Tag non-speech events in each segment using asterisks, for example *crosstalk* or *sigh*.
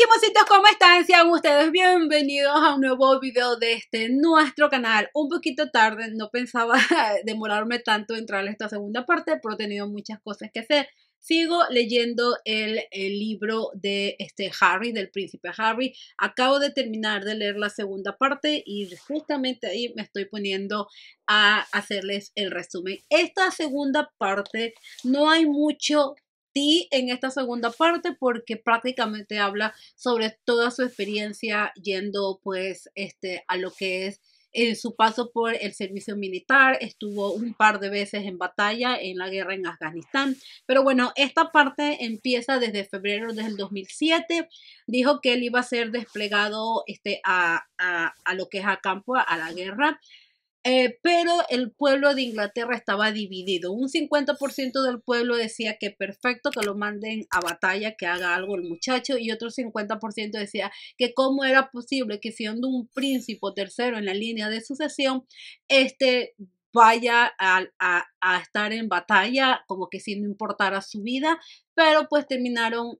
chimositos, ¿cómo están? Sean ustedes bienvenidos a un nuevo video de este nuestro canal. Un poquito tarde, no pensaba *laughs* demorarme tanto en entrar en esta segunda parte, pero he tenido muchas cosas que hacer. Sigo leyendo el, el, libro de este Harry, del príncipe Harry. Acabo de terminar de leer la segunda parte y justamente ahí me estoy poniendo a hacerles el resumen. Esta segunda parte no hay mucho en esta segunda parte porque prácticamente habla sobre toda su experiencia yendo pues este a lo que es en eh, su paso por el servicio militar, estuvo un par de veces en batalla en la guerra en Afganistán. Pero bueno, esta parte empieza desde febrero del 2007. Dijo que él iba a ser desplegado este, a, a, a lo que es a campo, a la guerra. Eh, pero el pueblo de Inglaterra estaba dividido. Un 50% del pueblo decía que perfecto, que lo manden a batalla, que haga algo el muchacho, y otro 50% decía que cómo era posible que siendo un príncipe tercero en la línea de sucesión, este vaya a, a estar en batalla como que si no importara su vida, pero pues terminaron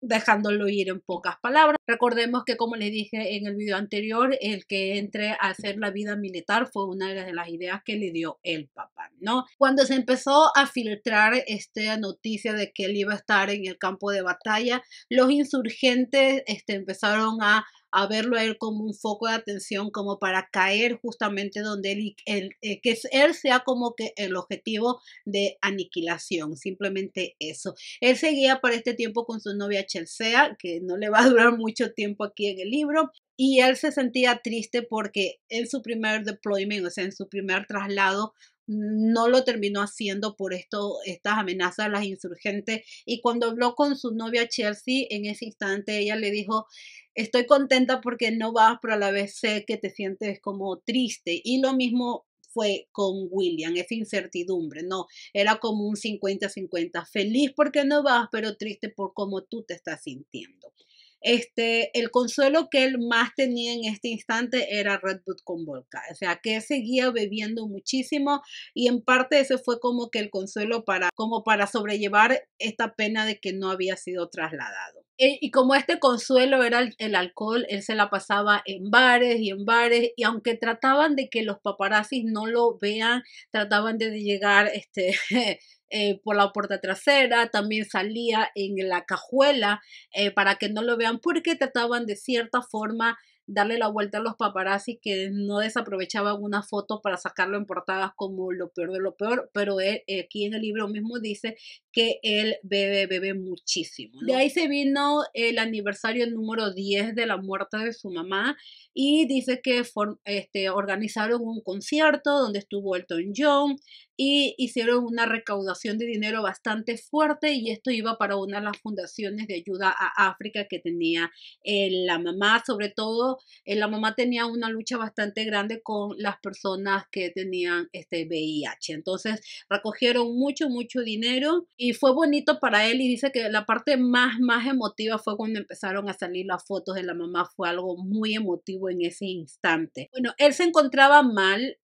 dejándolo ir en pocas palabras. Recordemos que, como les dije en el video anterior, el que entre a hacer la vida militar fue una de las ideas que le dio el papá, ¿no? Cuando se empezó a filtrar esta noticia de que él iba a estar en el campo de batalla, los insurgentes este, empezaron a a verlo a él como un foco de atención, como para caer justamente donde él, eh, que él sea como que el objetivo de aniquilación, simplemente eso. Él seguía para este tiempo con su novia Chelsea, que no le va a durar mucho tiempo aquí en el libro, y él se sentía triste porque en su primer deployment, o sea, en su primer traslado no lo terminó haciendo por esto, estas amenazas a las insurgentes. Y cuando habló con su novia Chelsea, en ese instante ella le dijo, estoy contenta porque no vas, pero a la vez sé que te sientes como triste. Y lo mismo fue con William, esa incertidumbre, no, era como un 50-50, feliz porque no vas, pero triste por cómo tú te estás sintiendo. Este, el consuelo que él más tenía en este instante era Red con Volca, o sea que seguía bebiendo muchísimo y en parte ese fue como que el consuelo para, como para sobrellevar esta pena de que no había sido trasladado. Eh, y como este consuelo era el, alcohol, él se la pasaba en bares y en bares, y aunque trataban de que los paparazzis no lo vean, trataban de llegar este, *laughs* eh, por la puerta trasera, también salía en la cajuela eh, para que no lo vean, porque trataban de cierta forma darle la vuelta a los paparazzi que no desaprovechaban una foto para sacarlo en portadas como lo peor de lo peor, pero él eh, aquí en el libro mismo dice que él bebe, bebe muchísimo. De ahí se vino el aniversario número 10 de la muerte de su mamá y dice que este, organizaron un concierto donde estuvo Elton John, y hicieron una recaudación de dinero bastante fuerte y esto iba para una de las fundaciones de ayuda a África que tenía eh, la mamá, sobre todo eh, la mamá tenía una lucha bastante grande con las personas que tenían este VIH. Entonces recogieron mucho, mucho dinero y fue bonito para él y dice que la parte más, más emotiva fue cuando empezaron a salir las fotos de la mamá, fue algo muy emotivo en ese instante. Bueno, él se encontraba mal,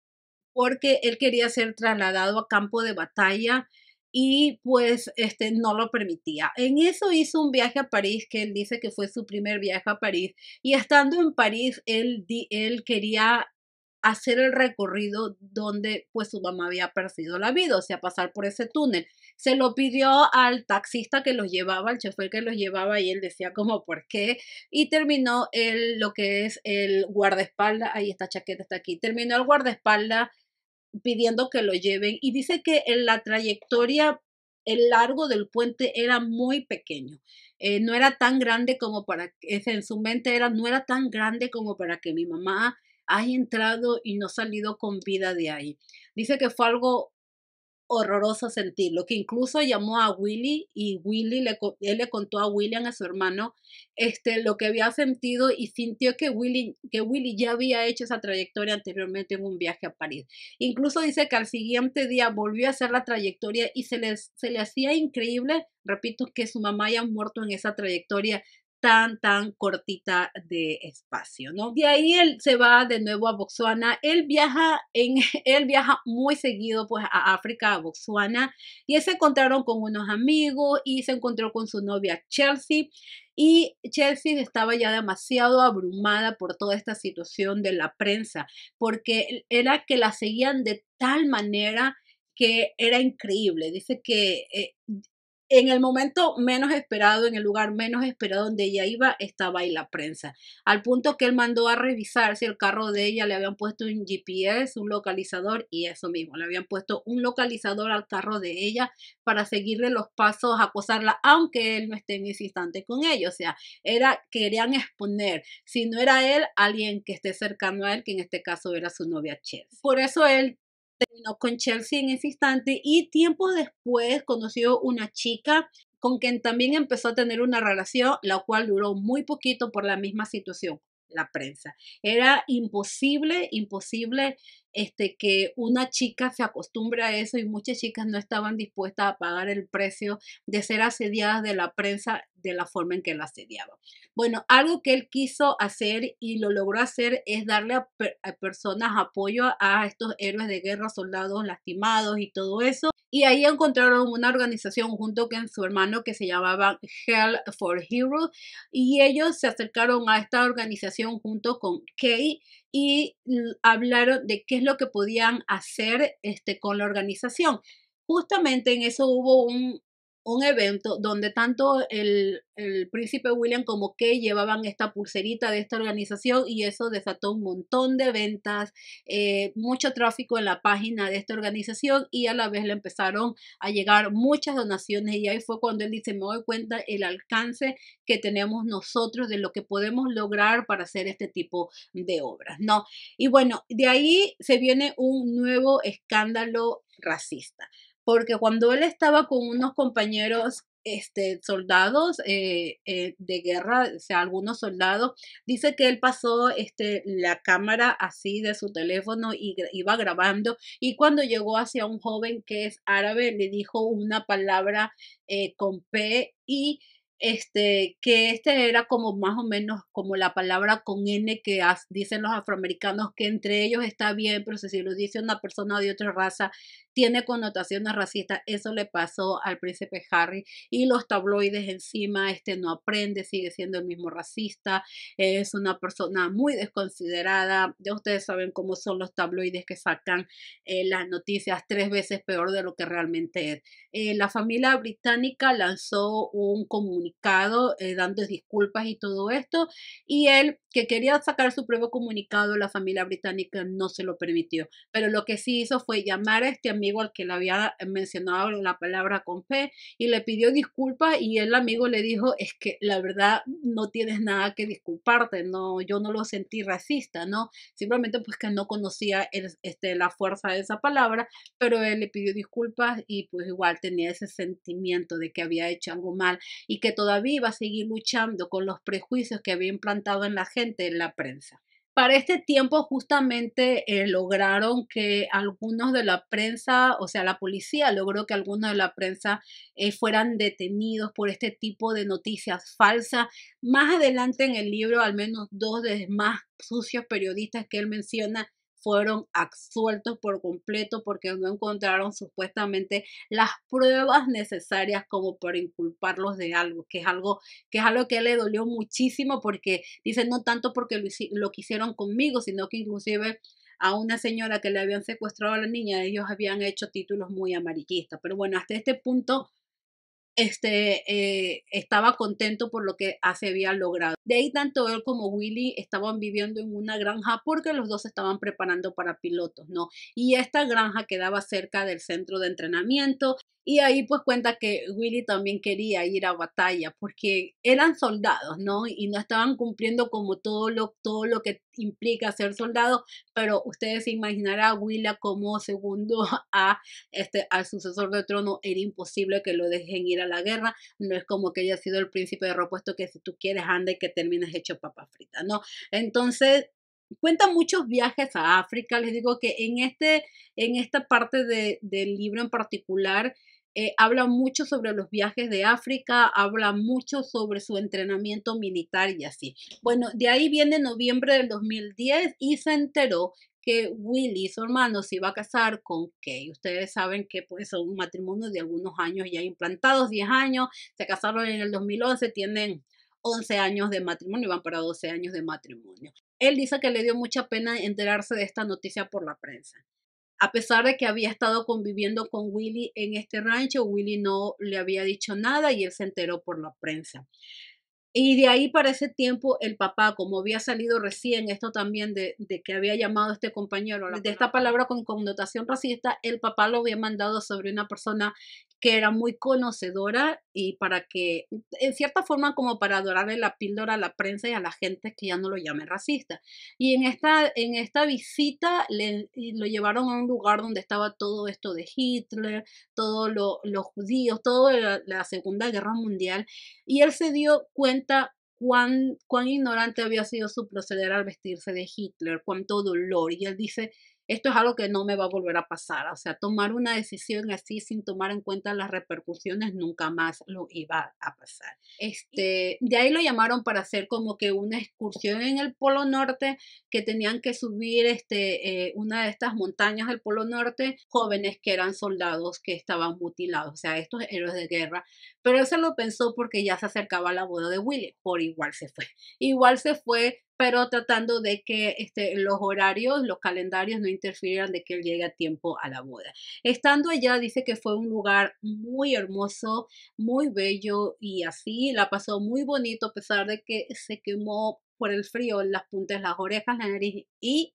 porque él quería ser trasladado a campo de batalla y pues este no lo permitía. En eso hizo un viaje a París que él dice que fue su primer viaje a París y estando en París él él quería hacer el recorrido donde pues su mamá había perdido la vida, o sea, pasar por ese túnel. Se lo pidió al taxista que los llevaba, al chofer que los llevaba y él decía como por qué y terminó el lo que es el guardaespaldas, ahí esta chaqueta está aquí. Terminó el guardaespaldas pidiendo que lo lleven y dice que en la trayectoria, el largo del puente era muy pequeño. Eh, no era tan grande como para que, en su mente era, no era tan grande como para que mi mamá haya entrado y no salido con vida de ahí. Dice que fue algo horroroso sentirlo, que incluso llamó a Willy y Willy le, él le contó a William, a su hermano, este, lo que había sentido y sintió que Willy, que Willy ya había hecho esa trayectoria anteriormente en un viaje a París. Incluso dice que al siguiente día volvió a hacer la trayectoria y se, se le hacía increíble, repito, que su mamá haya muerto en esa trayectoria tan, tan cortita de espacio, ¿no? De ahí él se va de nuevo a Botswana, él viaja, en, *laughs* él viaja muy seguido pues a África, a Botswana, y se encontraron con unos amigos y se encontró con su novia Chelsea, y Chelsea estaba ya demasiado abrumada por toda esta situación de la prensa, porque era que la seguían de tal manera que era increíble. Dice que eh, en el momento menos esperado, en el lugar menos esperado donde ella iba, estaba ahí la prensa. Al punto que él mandó a revisar si el carro de ella le habían puesto un GPS, un localizador y eso mismo, le habían puesto un localizador al carro de ella para seguirle los pasos, acosarla, aunque él no esté en ese instante con ella. O sea, era querían exponer, si no era él, alguien que esté cercano a él, que en este caso era su novia Chelsea. Por eso él terminó con Chelsea en ese instante y tiempos después conoció una chica con quien también empezó a tener una relación, la cual duró muy poquito por la misma situación, la prensa. Era imposible, imposible este, que una chica se acostumbre a eso y muchas chicas no estaban dispuestas a pagar el precio de ser asediadas de la prensa de la forma en que la asediaban. Bueno, algo que él quiso hacer y lo logró hacer es darle a personas apoyo a estos héroes de guerra, soldados lastimados y todo eso. Y ahí encontraron una organización junto con su hermano que se llamaba Hell for Heroes. Y ellos se acercaron a esta organización junto con Kay y hablaron de qué es lo que podían hacer este, con la organización. Justamente en eso hubo un un evento donde tanto el, príncipe William como Kay llevaban esta pulserita de esta organización y eso desató un montón de ventas, eh, mucho tráfico en la página de esta organización y a la vez le empezaron a llegar muchas donaciones y ahí fue cuando él dice, me doy cuenta el alcance que tenemos nosotros de lo que podemos lograr para hacer este tipo de obras, ¿no? Y bueno, de ahí se viene un nuevo escándalo racista porque cuando él estaba con unos compañeros este, soldados eh, eh, de guerra, o sea, algunos soldados, dice que él pasó este, la cámara así de su teléfono y iba grabando y cuando llegó hacia un joven que es árabe le dijo una palabra eh, con P y este, que este era como más o menos como la palabra con N que dicen los afroamericanos, que entre ellos está bien, pero si lo dice una persona de otra raza, tiene connotaciones racistas. Eso le pasó al príncipe Harry y los tabloides encima, este no aprende, sigue siendo el mismo racista, es una persona muy desconsiderada. Ya ustedes saben cómo son los tabloides que sacan eh, las noticias tres veces peor de lo que realmente es. Eh, la familia británica lanzó un comunicado comunicado eh, dando disculpas y todo esto, y él que quería sacar su propio comunicado, la familia británica no se lo permitió, pero lo que sí hizo fue llamar a este amigo al que le había eh, mencionado la palabra con fe y le pidió disculpas y el amigo le dijo, es que la verdad no tienes nada que disculparte, no, yo no lo sentí racista, ¿no? Simplemente pues que no conocía este, la fuerza de esa palabra, pero él le pidió disculpas y pues igual tenía ese sentimiento de que había hecho algo mal y que todavía iba a seguir luchando con los prejuicios que había implantado en la gente en la prensa. Para este tiempo justamente eh, lograron que algunos de la prensa, o sea, la policía logró que algunos de la prensa eh, fueran detenidos por este tipo de noticias falsas. Más adelante en el libro, al menos dos de los más sucios periodistas que él menciona fueron absueltos por completo porque no encontraron supuestamente las pruebas necesarias como para inculparlos de algo, que es algo que es algo que le dolió muchísimo porque dice no tanto porque lo, quisieron hicieron conmigo, sino que inclusive a una señora que le habían secuestrado a la niña, ellos habían hecho títulos muy amarillistas. Pero bueno, hasta este punto este, eh, estaba contento por lo que se había logrado. De ahí tanto él como Willy estaban viviendo en una granja porque los dos estaban preparando para pilotos, ¿no? Y esta granja quedaba cerca del centro de entrenamiento y ahí pues cuenta que Willy también quería ir a batalla porque eran soldados, ¿no? Y no estaban cumpliendo como todo lo, todo lo que implica ser soldado, pero ustedes se imaginarán a Willy como segundo *laughs* a este, al sucesor del trono, era imposible que lo dejen ir a la guerra, no es como que haya sido el príncipe de repuesto que si tú quieres anda y que te terminas hecho papa frita, ¿no? Entonces, cuenta muchos viajes a África. Les digo que en, este, en esta parte del libro en particular, eh, habla mucho sobre los viajes de África, habla mucho sobre su entrenamiento militar y así. Bueno, de ahí viene noviembre del 2010 y se enteró que Willy, su hermano, se iba a casar con Kay. Ustedes saben que pues son un matrimonio de algunos años ya implantados, 10 años, se casaron en el 2011, tienen 11 años de matrimonio, van para 12 años de matrimonio. Él dice que le dio mucha pena enterarse de esta noticia por la prensa. A pesar de que había estado conviviendo con Willy en este rancho, Willy no le había dicho nada y él se enteró por la prensa. Y de ahí para ese tiempo el papá, como había salido recién, esto también de, de que había llamado a este compañero, de esta palabra con connotación racista, el papá lo había mandado sobre una persona que era muy conocedora y para que, en cierta forma, como para adorarle la píldora a la prensa y a la gente que ya no lo llame racista. Y en esta, en esta visita lo llevaron a un lugar donde estaba todo esto de Hitler, todos los judíos, toda la, Segunda Guerra Mundial, y él se dio cuenta cuán, cuán ignorante había sido su proceder al vestirse de Hitler, cuánto dolor, y él dice, esto es algo que no me va a volver a pasar. O sea, tomar una decisión así sin tomar en cuenta las repercusiones nunca más lo iba a pasar. Este, de ahí lo llamaron para hacer como que una excursión en el Polo Norte, que tenían que subir este, eh, una de estas montañas del Polo Norte, jóvenes que eran soldados que estaban mutilados, o sea, estos héroes de guerra. Pero él se lo pensó porque ya se acercaba la boda de Willy, por igual se fue. Igual se fue pero tratando de que este, los horarios, los calendarios no interfieran de que él llegue a tiempo a la boda. Estando allá, dice que fue un lugar muy hermoso, muy bello y así, la pasó muy bonito a pesar de que se quemó por el frío las puntas, las orejas, la nariz y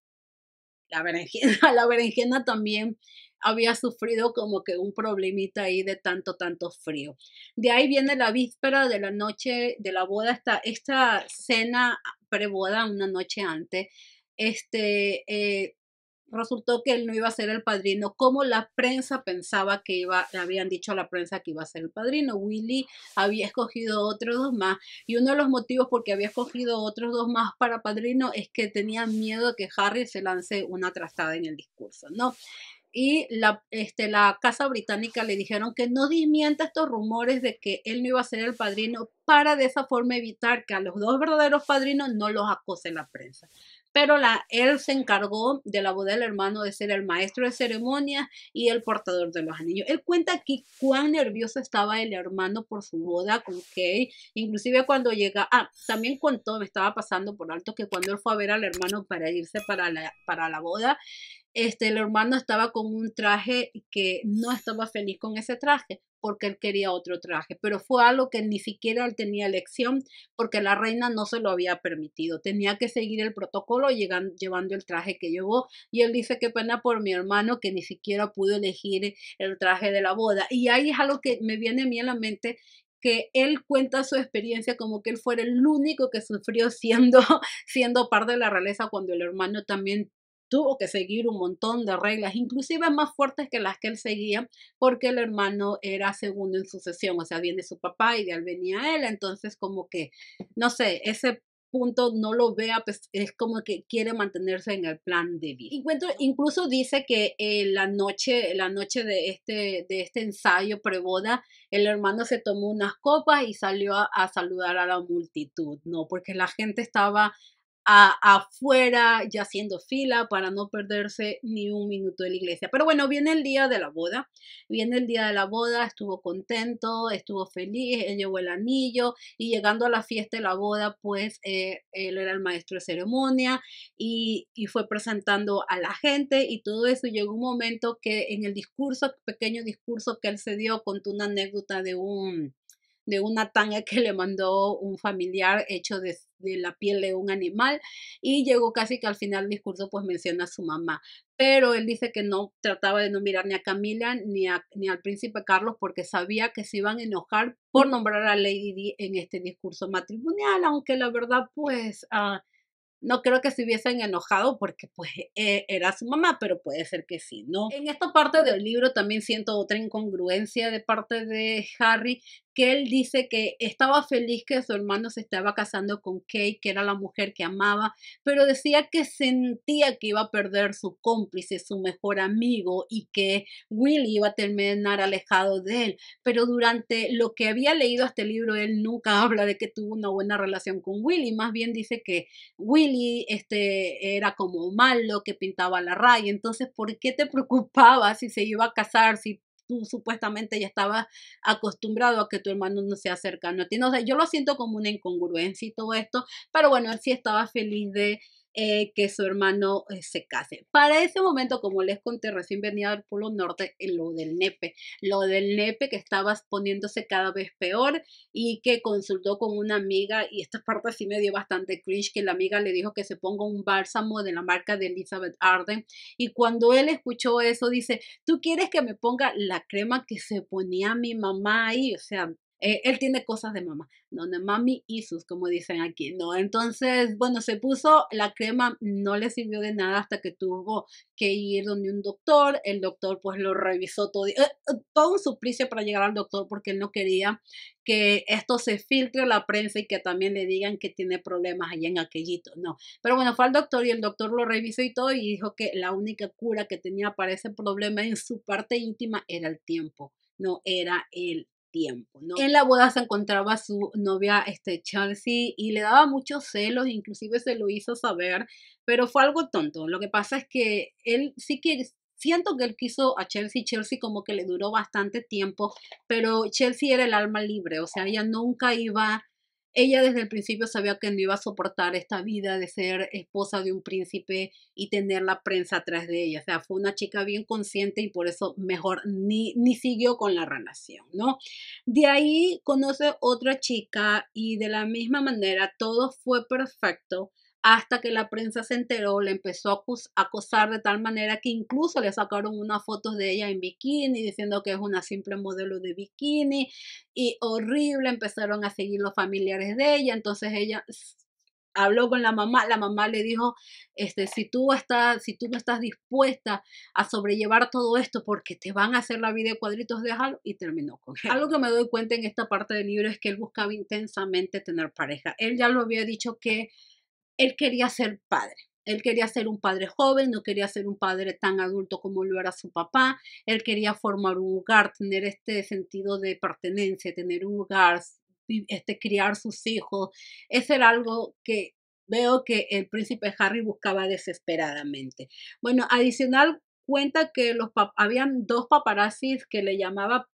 la berenjena, *laughs* la berenjena también había sufrido como que un problemita ahí de tanto, tanto frío. De ahí viene la víspera de la noche de la boda, esta, esta cena preboda una noche antes. Este, eh, resultó que él no iba a ser el padrino, como la prensa pensaba que iba, le habían dicho a la prensa que iba a ser el padrino. Willy había escogido otros dos más y uno de los motivos porque había escogido otros dos más para padrino es que tenía miedo de que Harry se lance una trastada en el discurso, ¿no? y la, este, la Casa Británica le dijeron que no dimienta estos rumores de que él no iba a ser el padrino para de esa forma evitar que a los dos verdaderos padrinos no los acose la prensa. Pero la, él se encargó de la boda del hermano de ser el maestro de ceremonia y el portador de los anillos. Él cuenta aquí cuán nervioso estaba el hermano por su boda con Kay. Inclusive cuando llega, ah, también contó, me estaba pasando por alto que cuando él fue a ver al hermano para irse para para la boda, este, el hermano estaba con un traje que no estaba feliz con ese traje porque él quería otro traje, pero fue algo que ni siquiera él tenía elección porque la reina no se lo había permitido, tenía que seguir el protocolo llevando el traje que llevó y él dice qué pena por mi hermano que ni siquiera pudo elegir el traje de la boda y ahí es algo que me viene a mí a la mente que él cuenta su experiencia como que él fuera el único que sufrió siendo, *laughs* siendo parte de la realeza cuando el hermano también tuvo que seguir un montón de reglas, inclusive más fuertes que las que él seguía, porque el hermano era segundo en sucesión, o sea, viene su papá y de él venía él, entonces como que, no sé, ese punto no lo vea, pues es como que quiere mantenerse en el plan de vida. Encuentro, incluso dice que eh, la noche, la noche de este, de este ensayo preboda, el hermano se tomó unas copas y salió a, saludar a la multitud, ¿no? Porque la gente estaba afuera ya haciendo fila para no perderse ni un minuto de la iglesia. Pero bueno, viene el día de la boda, viene el día de la boda, estuvo contento, estuvo feliz, él llevó el anillo y llegando a la fiesta de la boda, pues eh, él era el maestro de ceremonia y, y fue presentando a la gente y todo eso. Llegó un momento que en el discurso, pequeño discurso que él se dio, contó una anécdota de un de una tanga que le mandó un familiar hecho de, la piel de un animal y llegó casi que al final del discurso pues menciona a su mamá. Pero él dice que no trataba de no mirar ni a Camila ni, ni al príncipe Carlos porque sabía que se iban a enojar por mm. nombrar a Lady Di en este discurso matrimonial, aunque la verdad pues... Ah, no creo que se hubiesen enojado porque pues e, era su mamá, pero puede ser que sí, ¿no? En esta parte del libro también siento otra incongruencia de parte de Harry, que él dice que estaba feliz que su hermano se estaba casando con Kate, que era la mujer que amaba, pero decía que sentía que iba a perder su cómplice, su mejor amigo, y que Will iba a terminar alejado de él. Pero durante lo que había leído este libro, él nunca *laughs* habla de que tuvo una buena relación con Willy, más bien dice que Willy este, era como malo, que pintaba la raya. Entonces, ¿por qué te preocupabas si se iba a casar, si tú supuestamente ya estabas acostumbrado a que tu hermano no sea cercano a ti. No sé, yo lo siento como una incongruencia y todo esto, pero bueno, él sí estaba feliz de eh, que su hermano eh, se case. Para ese momento, como les conté, recién venía del Polo Norte en eh, lo del nepe, lo del nepe que estaba poniéndose cada vez peor y que consultó con una amiga, y esta parte sí me dio bastante cringe, que la amiga le dijo que se ponga un bálsamo de la marca de Elizabeth Arden, y cuando él escuchó eso, dice, ¿tú quieres que me ponga la crema que se ponía mi mamá ahí? O sea, eh, él tiene cosas de mamá, no de mami y sus, como dicen aquí, ¿no? Entonces, bueno, se puso la crema, no le sirvió de nada hasta que tuvo que ir donde un doctor, el doctor pues lo revisó todo, eh, eh, todo un suplicio para llegar al doctor porque él no quería que esto se filtre a la prensa y que también le digan que tiene problemas allá en aquellito, no. Pero bueno, fue al doctor y el doctor lo revisó y todo y dijo que la única cura que tenía para ese problema en su parte íntima era el tiempo no era el en la boda se encontraba su novia este, Chelsea y le daba muchos celos, inclusive se lo hizo saber, pero fue algo tonto. Lo que pasa es que él sí que siento que él quiso a Chelsea, Chelsea como que le duró bastante tiempo, pero Chelsea era el alma libre, o sea, ella nunca iba ella desde el principio sabía que no iba a soportar esta vida de ser esposa de un príncipe y tener la prensa atrás de ella. O sea, fue una chica bien consciente y por eso mejor ni, ni siguió con la relación, ¿no? De ahí conoce otra chica y de la misma manera todo fue perfecto hasta que la prensa se enteró, le empezó a acosar de tal manera que incluso le sacaron unas fotos de ella en bikini, diciendo que es una simple modelo de bikini y horrible, empezaron a seguir los familiares de ella, entonces ella habló con la mamá, la mamá le dijo, este, si tú estás, si tú no estás dispuesta a sobrellevar todo esto porque te van a hacer la vida de cuadritos, déjalo y terminó con él. Algo que me doy cuenta en esta parte del libro es que él buscaba intensamente tener pareja. Él ya lo había dicho que él quería ser padre. Él quería ser un padre joven, no quería ser un padre tan adulto como lo era su papá. Él quería formar un hogar, tener este sentido de pertenencia, tener un hogar, este, criar sus hijos. Eso era algo que veo que el príncipe Harry buscaba desesperadamente. Bueno, adicional cuenta que los habían dos paparazzis que le llamaba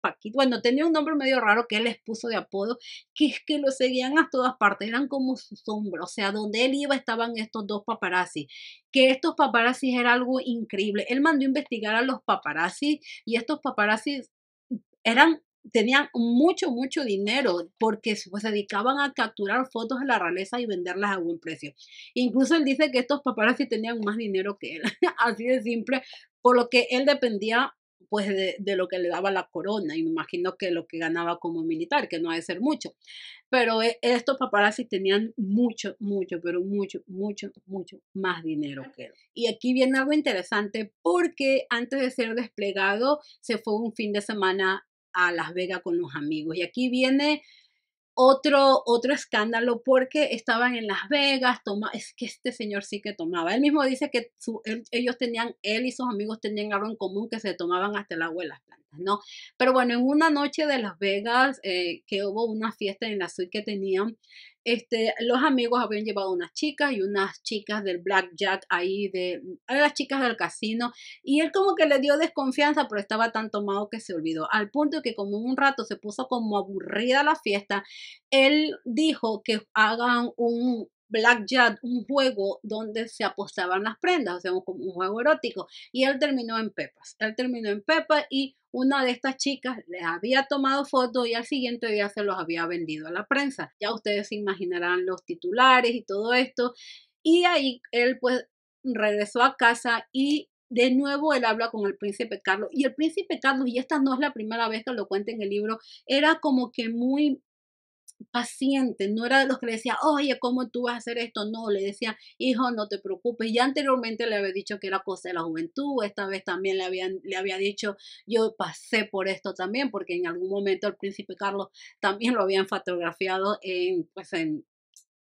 Paquito. bueno, tenía un nombre medio raro que él les puso de apodo, que es que lo seguían a todas partes, eran como su sombra, o sea, donde él iba estaban estos dos paparazzi, que estos paparazzi era algo increíble, él mandó investigar a los paparazzi y estos paparazzi eran tenían mucho, mucho dinero porque pues, se dedicaban a capturar fotos de la realeza y venderlas a buen precio. Incluso él dice que estos paparazzi tenían más dinero que él, *laughs* así de simple, por lo que él dependía pues de, de, lo que le daba la corona y me imagino que lo que ganaba como militar, que no ha de ser mucho. Pero e, estos paparazzi tenían mucho, mucho, pero mucho, mucho, mucho más dinero que él. Y aquí viene algo interesante porque antes de ser desplegado se fue un fin de semana a Las Vegas con los amigos. Y aquí viene otro, otro escándalo porque estaban en Las Vegas, toma, es que este señor sí que tomaba. Él mismo dice que ellos tenían, él y sus amigos tenían algo en común que se tomaban hasta el agua de las plantas, ¿no? Pero bueno, en una noche de Las Vegas eh, que hubo una fiesta en la suite que tenían, este, los amigos habían llevado unas chicas y unas chicas del blackjack ahí, de a las chicas del casino, y él como que le dio desconfianza, pero estaba tan tomado que se olvidó, al punto que como un rato se puso como aburrida la fiesta, él dijo que hagan un, blackjack, un juego donde se apostaban las prendas, o sea, un, un juego erótico. Y él terminó en Pepas. Él terminó en Pepas y una de estas chicas les había tomado fotos y al siguiente día se los había vendido a la prensa. Ya ustedes se imaginarán los titulares y todo esto. Y ahí él pues regresó a casa y de nuevo él habla con el príncipe Carlos y el príncipe Carlos, y esta no es la primera vez que lo cuenta en el libro, era como que muy paciente, no era de los que le decía, oye, ¿cómo tú vas a hacer esto? No, le decía, hijo, no te preocupes. Ya anteriormente le había dicho que era cosa de la juventud, esta vez también le, habían, le había dicho, yo pasé por esto también, porque en algún momento el príncipe Carlos también lo habían fotografiado en, pues, en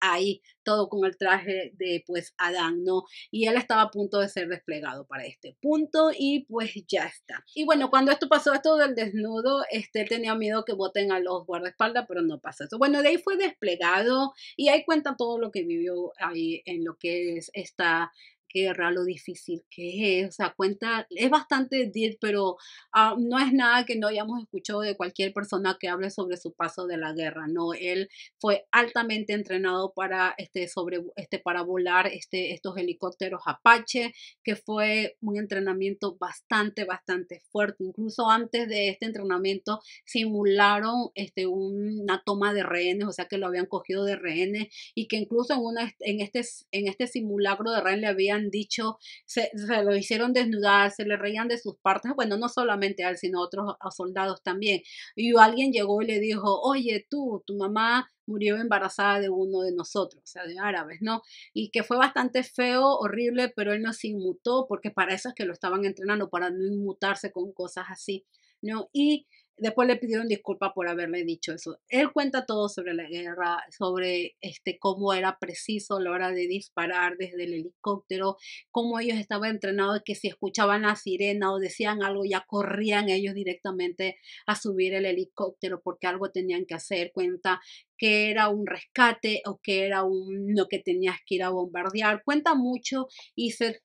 ahí, todo con el traje de pues Adán, ¿no? Y él estaba a punto de ser desplegado para este punto y pues ya está. Y bueno, cuando esto pasó, esto del desnudo, este él tenía miedo que voten a los guardaespaldas, pero no pasa eso. Bueno, de ahí fue desplegado y ahí cuenta todo lo que vivió ahí en lo que es esta guerra, lo difícil que es. O sea, cuenta, es bastante deep, pero ah, no es nada que no hayamos escuchado de cualquier persona que hable sobre su paso de la guerra. No, él fue altamente entrenado para, este, sobre, este, para volar este, estos helicópteros Apache, que fue un entrenamiento bastante, bastante fuerte. Incluso antes de este entrenamiento simularon este, una toma de rehenes, o sea, que lo habían cogido de rehenes y que incluso en, una, en, este, en este simulacro de rehenes le habían dicho, se, lo hicieron desnudar, se le reían de sus partes, bueno, no solamente a él, sino a otros soldados también. Y alguien llegó y le dijo, oye, tú, tu mamá murió embarazada de uno de nosotros, o sea, de árabes, ¿no? Y que fue bastante feo, horrible, pero él no se inmutó, porque para eso es que lo estaban entrenando, para no inmutarse con cosas así, ¿no? Y Después le pidieron disculpa por haberle dicho eso. Él cuenta todo sobre la guerra, sobre este, cómo era preciso a la hora de disparar desde el helicóptero, cómo ellos estaban entrenados, que si escuchaban la sirena o decían algo, ya corrían ellos directamente a subir el helicóptero porque algo tenían que hacer. Cuenta que era un rescate o que era un, lo que tenías que ir a bombardear. Cuenta mucho y se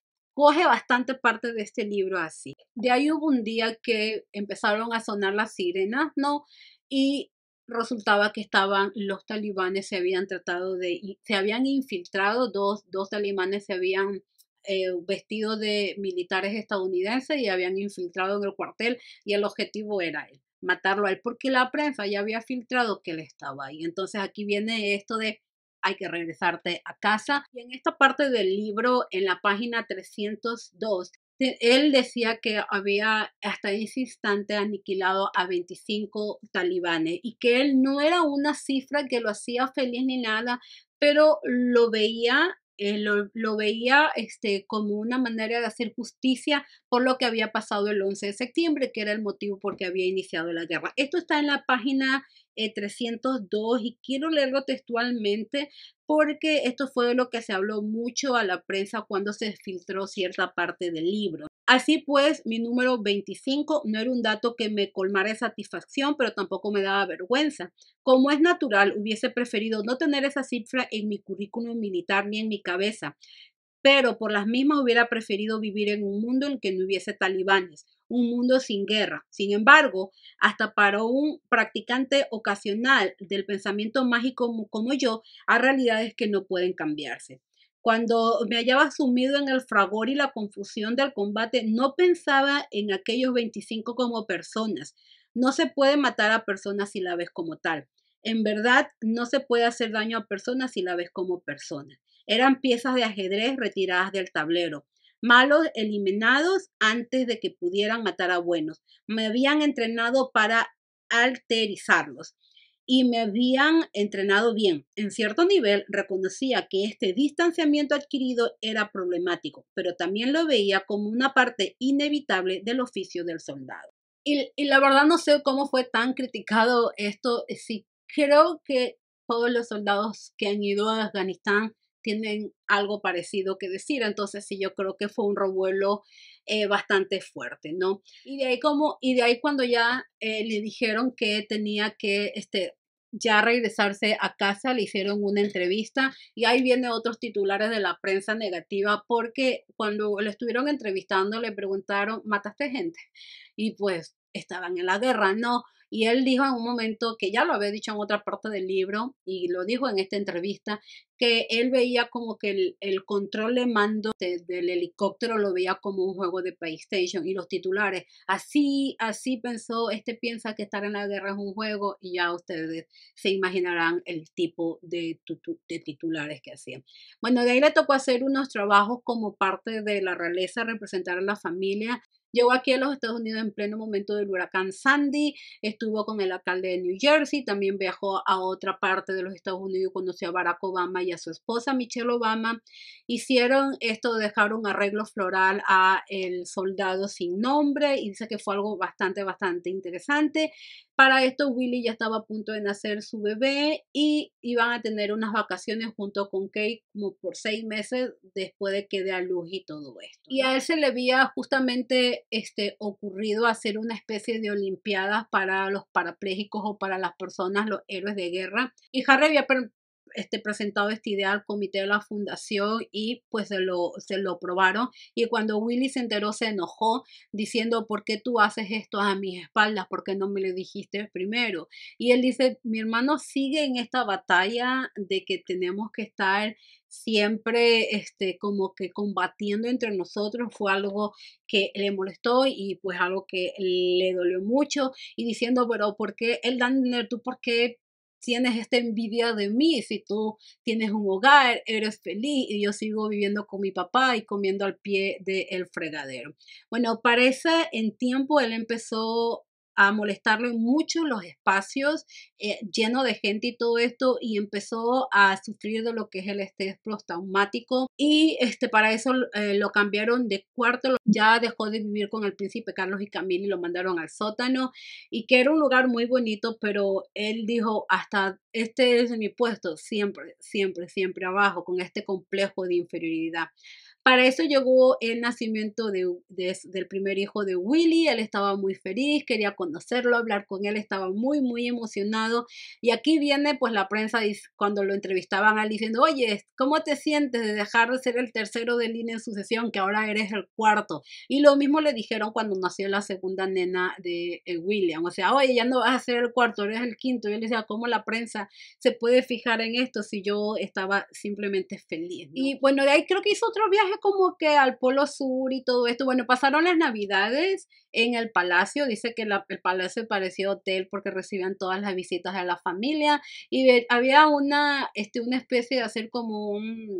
coge bastante parte de este libro así. De ahí hubo un día que empezaron a sonar las sirenas, ¿no? Y resultaba que estaban los talibanes, se habían tratado de, se habían infiltrado, dos, dos talibanes se habían eh, vestido de militares estadounidenses y habían infiltrado en el cuartel y el objetivo era él, matarlo a él, porque la prensa ya había filtrado que él estaba ahí. Entonces aquí viene esto de hay que regresarte a casa. Y en esta parte del libro, en la página 302, él decía que había hasta ese instante aniquilado a 25 talibanes y que él no era una cifra que lo hacía feliz ni nada, pero lo veía eh, veía este, como una manera de hacer justicia por lo que había pasado el 11 de septiembre, que era el motivo por que había iniciado la guerra. Esto está en la página 302 eh, y quiero leerlo textualmente porque esto fue de lo que se habló mucho a la prensa cuando se filtró cierta parte del libro. Así pues, mi número 25 no era un dato que me colmara de satisfacción, pero tampoco me daba vergüenza. Como es natural, hubiese preferido no tener esa cifra en mi currículum militar ni en mi cabeza, pero por las mismas hubiera preferido vivir en un mundo en que no hubiese talibanes, un mundo sin guerra. Sin embargo, hasta para un practicante ocasional del pensamiento mágico como yo, hay realidades que no pueden cambiarse. Cuando me hallaba sumido en el fragor y la confusión del combate, no pensaba en aquellos 25 como personas. No se puede matar a personas si la ves como tal. En verdad, no se puede hacer daño a personas si la ves como personas. Eran piezas de ajedrez retiradas del tablero malos eliminados antes de que pudieran matar a buenos. Me habían entrenado para alterizarlos y me habían entrenado bien. En cierto nivel reconocía que este distanciamiento adquirido era problemático, pero también lo veía como una parte inevitable del oficio del soldado. Y, la verdad no sé cómo fue tan criticado esto, eh, sí creo que todos los soldados que han ido a Afganistán tienen algo parecido que decir. Entonces, sí, yo creo que fue un revuelo eh, bastante fuerte, ¿no? Y de ahí como, y de ahí cuando ya eh, le dijeron que tenía que, este, ya regresarse a casa, le hicieron una entrevista y ahí vienen otros titulares de la prensa negativa porque cuando lo estuvieron entrevistando le preguntaron, ¿mataste gente? Y pues estaban en la guerra, no, y él dijo en un momento, que ya lo había dicho en otra parte del libro, y lo dijo en esta entrevista, que él veía como que el, control de mando del helicóptero lo veía como un juego de PlayStation y los titulares. Así, así pensó, este piensa que estar en la guerra es un juego y ya ustedes se imaginarán el tipo de, titulares que hacían. Bueno, de ahí le tocó hacer unos trabajos como parte de la realeza, representar a la familia Llegó aquí a los Estados Unidos en pleno momento del huracán Sandy, estuvo con el alcalde de New Jersey, también viajó a otra parte de los Estados Unidos, conoció a Barack Obama y a su esposa Michelle Obama. Hicieron esto, dejaron un arreglo floral a el soldado sin nombre y dice que fue algo bastante, bastante interesante. Para esto Willy ya estaba a punto de nacer su bebé y iban a tener unas vacaciones junto con Kate como por seis meses después de que de a luz y todo esto. Y a él se le había justamente este, ocurrido hacer una especie de olimpiadas para los parapléjicos o para las personas, los héroes de guerra. Y Harry había este, presentado este ideal al comité de la fundación y pues se lo, se lo probaron. Y cuando Willy se enteró, se enojó diciendo, ¿por qué tú haces esto a mis espaldas? ¿Por qué no me lo dijiste primero? Y él dice, mi hermano sigue en esta batalla de que tenemos que estar siempre este, como que combatiendo entre nosotros fue algo que le molestó y pues algo que le dolió mucho y diciendo, pero ¿por qué el danner tú por qué tienes esta envidia de mí si tú tienes un hogar, eres feliz y yo sigo viviendo con mi papá y comiendo al pie del fregadero. Bueno, parece en tiempo él empezó a molestarlo mucho muchos los espacios eh, lleno de gente y todo esto y empezó a sufrir de lo que es el estrés postraumático y este para eso eh, lo cambiaron de cuarto ya dejó de vivir con el príncipe Carlos y Camila y lo mandaron al sótano y que era un lugar muy bonito pero él dijo hasta este es mi puesto siempre siempre siempre abajo con este complejo de inferioridad para eso llegó el nacimiento del primer hijo de Willy. Él estaba muy feliz, quería conocerlo, hablar con él, estaba muy, muy emocionado. Y aquí viene pues la prensa cuando lo entrevistaban a él diciendo, oye, ¿cómo te sientes de dejar de ser el tercero de línea en sucesión, que ahora eres el cuarto? Y lo mismo le dijeron cuando nació la segunda nena de eh, William. O sea, oye, ya no vas a ser el cuarto, eres el quinto. Y él decía, ¿cómo la prensa se puede fijar en esto si yo estaba simplemente feliz? Y bueno, de ahí creo que hizo otro viaje como que al Polo Sur y todo esto. Bueno, pasaron las navidades en el palacio. Dice que el palacio parecía hotel porque recibían todas las visitas de la familia. Y había una, este, una especie de hacer como un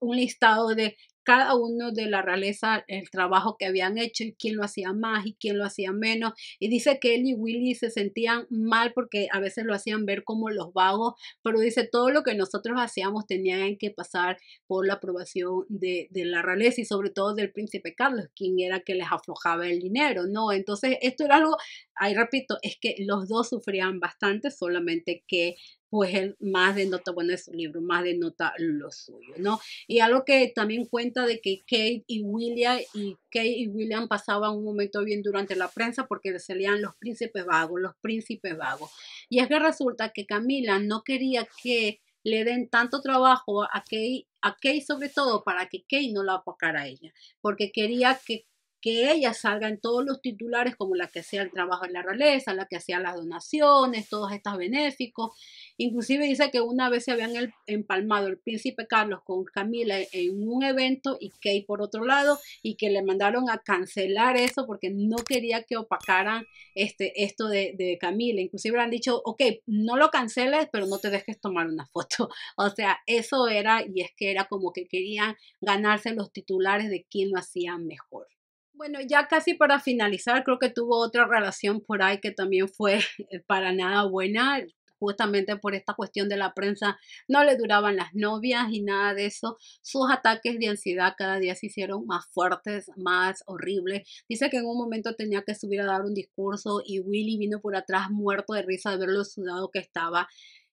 listado de cada uno de la realeza el trabajo que habían hecho y quién lo hacía más y quién lo hacía menos. Y dice que él y Willy se sentían mal porque a veces lo hacían ver como los vagos, pero dice todo lo que nosotros hacíamos tenían que pasar por la aprobación de, de la realeza y sobre todo del príncipe Carlos, quien era que les aflojaba el dinero, ¿no? Entonces esto era algo, ahí repito, es que los dos sufrían bastante, solamente que pues él más denota, bueno, es un libro, más denota lo suyo, ¿no? Y algo que también cuenta de que Kate y William y Kate y William pasaban un momento bien durante la prensa porque se leían los príncipes vagos, los príncipes vagos. Y es que resulta que Camila no quería que le den tanto trabajo a Kate, a Kate sobre todo para que Kate no la apocara a ella, porque quería que que ella salga en todos los titulares como la que hacía el trabajo en la realeza, la que hacía las donaciones, todos estos benéficos. Inclusive dice que una vez se habían empalmado el príncipe Carlos con Camila en un evento y que por otro lado y que le mandaron a cancelar eso porque no quería que opacaran este, esto de, Camila. Inclusive le han dicho, ok, no lo canceles, pero no te dejes tomar una foto. *laughs* O sea, eso era y es que era como que querían ganarse los titulares de quién lo hacía mejor. Bueno, ya casi para finalizar, creo que tuvo otra relación por ahí que también fue eh, para nada buena, justamente por esta cuestión de la prensa, no le duraban las novias y nada de eso. Sus ataques de ansiedad cada día se hicieron más fuertes, más horribles. Dice que en un momento tenía que subir a dar un discurso y Willy vino por atrás muerto de risa de ver lo sudado que estaba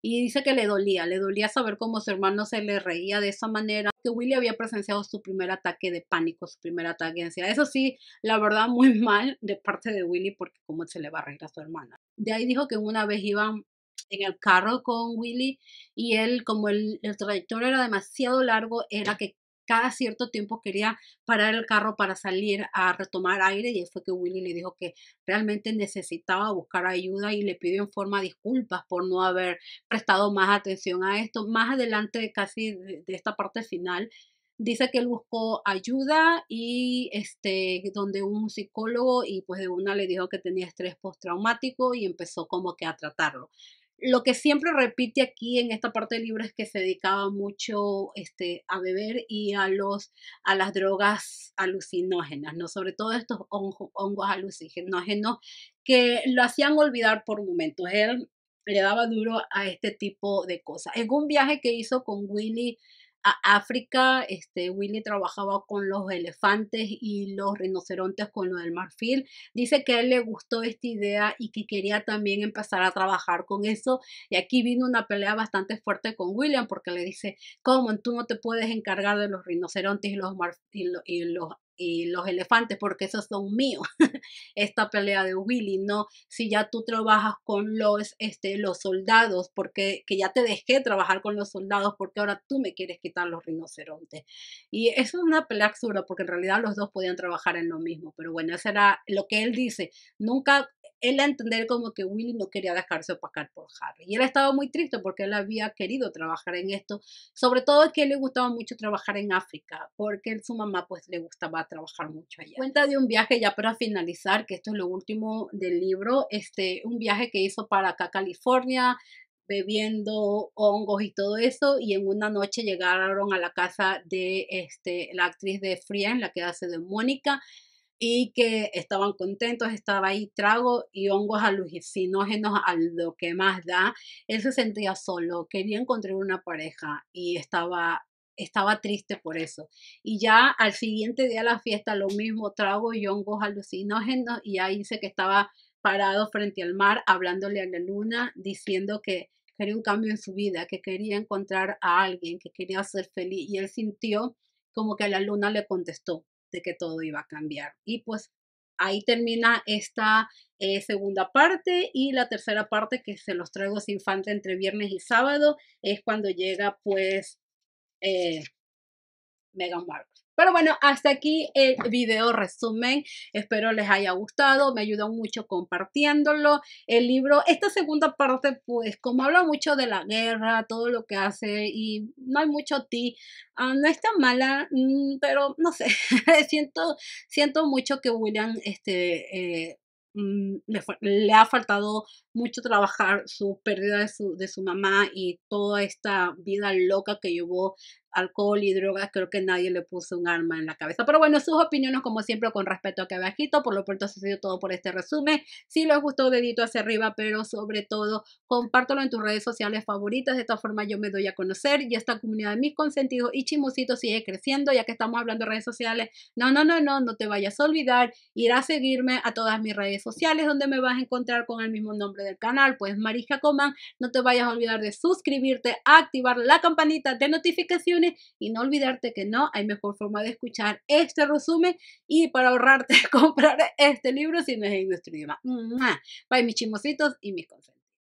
y dice que le dolía, le dolía saber cómo su hermano se le reía de esa manera, que Willy había presenciado su primer ataque de pánico, su primer ataque de Eso sí, la verdad, muy *laughs* mal de parte de Willy porque cómo se le va a reír a su hermana. De ahí dijo que una vez iban en el carro con Willy y él, como el, el trayectorio era demasiado largo, era que cada cierto tiempo quería parar el carro para salir a retomar aire y fue que Willy le dijo que realmente necesitaba buscar ayuda y le pidió en forma disculpas por no haber prestado más atención a esto. Más adelante, casi de esta parte final, dice que él buscó ayuda y este donde un psicólogo y pues de una le dijo que tenía estrés postraumático y empezó como que a tratarlo lo que siempre repite aquí en esta parte del libro es que se dedicaba mucho este, a beber y a, los, a las drogas alucinógenas, ¿no? sobre todo estos hongos alucinógenos que lo hacían olvidar por momentos. Él le daba duro a este tipo de cosas. En un viaje que hizo con Willy África. Este, Willy trabajaba con los elefantes y los rinocerontes con lo del marfil. Dice que a él le gustó esta idea y que quería también empezar a trabajar con eso. Y aquí vino una pelea bastante fuerte con William porque le dice, ¿cómo tú no te puedes encargar de los rinocerontes y los, marfil y los y los elefantes, porque esos son míos. *laughs* Esta pelea de Willy, no, si ya tú trabajas con los, este, los soldados, porque que ya te dejé trabajar con los soldados, porque ahora tú me quieres quitar los rinocerontes. Y eso es una pelea absurda, porque en realidad los dos podían trabajar en lo mismo, pero bueno, eso era lo que él dice. Nunca él a entender como que Willy no quería dejarse opacar por Harry. Y él estaba muy triste porque él había querido trabajar en esto, sobre todo que le gustaba mucho trabajar en África, porque su mamá pues le gustaba trabajar mucho allá. Cuenta de un viaje ya para finalizar, que esto es lo último del libro, este, un viaje que hizo para acá California, bebiendo hongos y todo eso, y en una noche llegaron a la casa de este, la actriz de en la que hace de Mónica, y que estaban contentos, estaba ahí trago y hongos alucinógenos a lo que más da. Él se sentía solo, quería encontrar una pareja y estaba estaba triste por eso. Y ya al siguiente día de la fiesta, lo mismo, trago y hongos alucinógenos y ahí dice que estaba parado frente al mar, hablándole a la luna, diciendo que quería un cambio en su vida, que quería encontrar a alguien, que quería ser feliz. Y él sintió como que a la luna le contestó de que todo iba a cambiar. Y pues ahí termina esta eh, segunda parte y la tercera parte que se los traigo sin falta entre viernes y sábado es cuando llega pues eh, Megan Pero bueno, hasta aquí el video resumen. Espero les haya gustado. Me ayudó mucho compartiéndolo. El libro, esta segunda parte, pues como habla mucho de la guerra, todo lo que hace y no hay mucho ti, ah, no es tan mala, mm, pero no sé, *laughs* siento, siento mucho que William este, eh, Mm, le, ha faltado mucho trabajar su pérdida de su, de su mamá y toda esta vida loca que llevó alcohol y drogas, creo que nadie le puso un arma en la cabeza. Pero bueno, sus opiniones como siempre con respeto que abajito. Por lo pronto ha sido todo por este resumen. Si les gustó, dedito hacia arriba, pero sobre todo compártelo en tus redes sociales favoritas. De esta forma yo me doy a conocer y esta comunidad de mis consentidos y chimositos sigue creciendo ya que estamos hablando de redes sociales. No, no, no, no, no te vayas a olvidar. Ir a seguirme a todas mis redes sociales donde me vas a encontrar con el mismo nombre del canal. Pues marija Coman, no te vayas a olvidar de suscribirte, activar la campanita de notificaciones y no olvidarte que no hay mejor forma de escuchar este resumen y para ahorrarte *laughs* comprar este libro si no es en nuestro idioma. Bye mis chimositos y mis consejos.